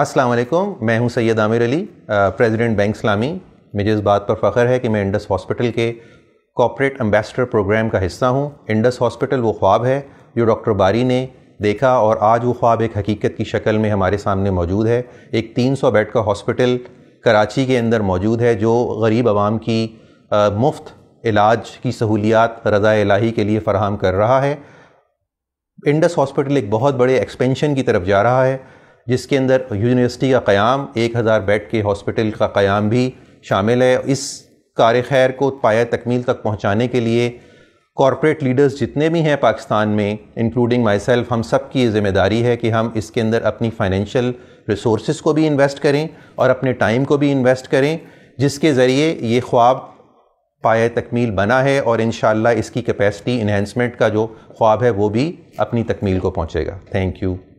अस्सलाम वालेकुम मैं हूं सैयद आमिर अली प्रेसिडेंट बैंक इस्लामी मुझे इस बात पर फ़ख्र है कि मैं इंडस हॉस्पिटल के कॉपरेट एम्बेसडर प्रोग्राम का हिस्सा हूं इंडस हॉस्पिटल वो ख्वाब है जो डॉक्टर बारी ने देखा और आज वो ख्वाब एक हकीकत की शक्ल में हमारे सामने मौजूद है एक 300 बेड का हॉस्पिटल कराची के अंदर मौजूद है जो गरीब आवाम की मुफ्त इलाज की सहूलियात रज़ा इलाही के लिए फ़राहम कर रहा है इंडस हॉस्पिटल एक बहुत बड़े एक्सपेंशन की तरफ जा रहा है जिसके अंदर यूनिवर्सिटी का क़्याम एक हज़ार बेड के हॉस्पिटल का क़्याम भी शामिल है इस कार खैर को पाया तकमील तक पहुँचाने के लिए कॉरपोरेट लीडर्स जितने भी हैं पाकिस्तान में इंक्लूडिंग माई सेल्फ हम सब की ज़िम्मेदारी है कि हम इसके अंदर अपनी फ़ाइनेंशियल रिसोर्स को भी इन्वेस्ट करें और अपने टाइम को भी इन्वेस्ट करें जिसके ज़रिए ये ख्वाब पाया तकमील बना है और इन इसकी कैपेसिटी इन्हेंसमेंट का जो ख्वाब है वो भी अपनी तकमील को पहुँचेगा थैंक यू